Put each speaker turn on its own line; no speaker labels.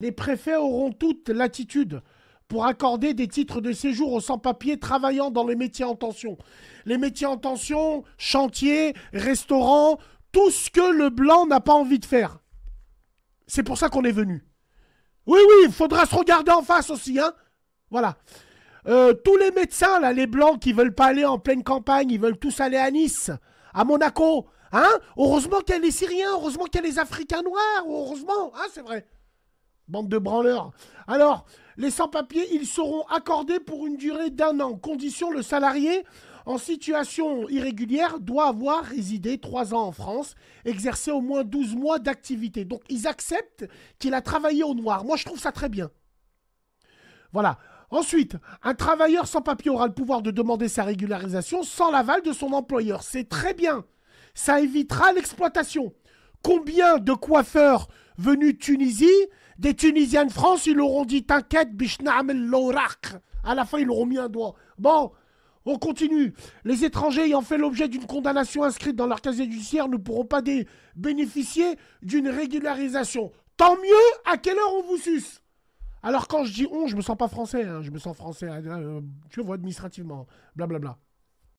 les préfets auront toute l'attitude pour accorder des titres de séjour aux sans-papiers travaillant dans les métiers en tension. Les métiers en tension, chantiers, restaurants, tout ce que le blanc n'a pas envie de faire. C'est pour ça qu'on est venu. Oui, oui, il faudra se regarder en face aussi, hein. Voilà. Euh, tous les médecins, là, les blancs qui veulent pas aller en pleine campagne, ils veulent tous aller à Nice, à Monaco, hein. Heureusement qu'il y a les Syriens, heureusement qu'il y a les Africains noirs, heureusement, hein, c'est vrai. Bande de branleurs. Alors, les sans-papiers, ils seront accordés pour une durée d'un an. Condition, le salarié en situation irrégulière doit avoir résidé trois ans en France, exercé au moins 12 mois d'activité. Donc, ils acceptent qu'il a travaillé au noir. Moi, je trouve ça très bien. Voilà. Ensuite, un travailleur sans papier aura le pouvoir de demander sa régularisation sans l'aval de son employeur. C'est très bien. Ça évitera l'exploitation combien de coiffeurs venus de Tunisie, des Tunisiens de France, ils leur ont dit T'inquiète, amel l'orak. À la fin, ils leur ont mis un doigt. Bon, on continue. Les étrangers ayant fait l'objet d'une condamnation inscrite dans leur casier judiciaire ne pourront pas bénéficier d'une régularisation. Tant mieux, à quelle heure on vous suce alors quand je dis on, je me sens pas français, hein. je me sens français, tu hein, euh, vois, administrativement, hein. blablabla. Bla, bla.